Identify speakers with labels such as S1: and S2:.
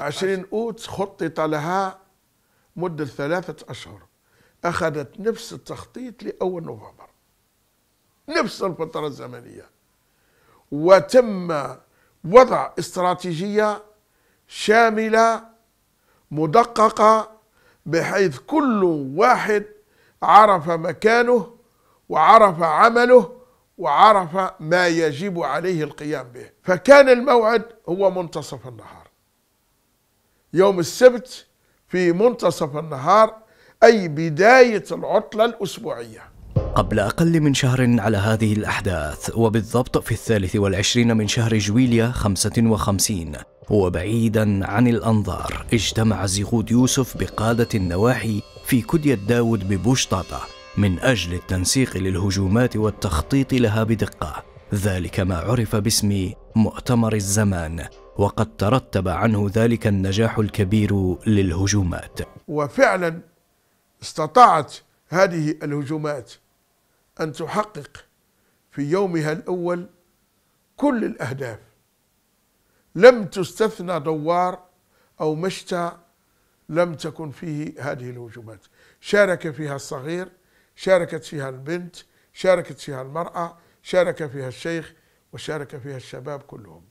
S1: 20 أوت خطط لها مدة ثلاثة أشهر أخذت نفس التخطيط لأول نوفمبر نفس الفترة الزمنية وتم وضع استراتيجية شاملة مدققة بحيث كل واحد عرف مكانه وعرف عمله وعرف ما يجب عليه القيام به فكان الموعد هو منتصف النهار يوم السبت في منتصف النهار أي بداية العطلة الأسبوعية
S2: قبل أقل من شهر على هذه الأحداث وبالضبط في الثالث والعشرين من شهر جويليا خمسة وخمسين وبعيدا عن الأنظار اجتمع زيغود يوسف بقادة النواحي في كدية داود ببوشطاطة من أجل التنسيق للهجومات والتخطيط لها بدقة ذلك ما عرف باسم مؤتمر الزمان وقد ترتب عنه ذلك النجاح الكبير للهجومات
S1: وفعلا استطاعت هذه الهجومات أن تحقق في يومها الأول كل الأهداف لم تستثنى دوار أو مشتى لم تكن فيه هذه الهجومات شارك فيها الصغير شاركت فيها البنت شاركت فيها المرأة شارك فيها الشيخ وشارك فيها الشباب كلهم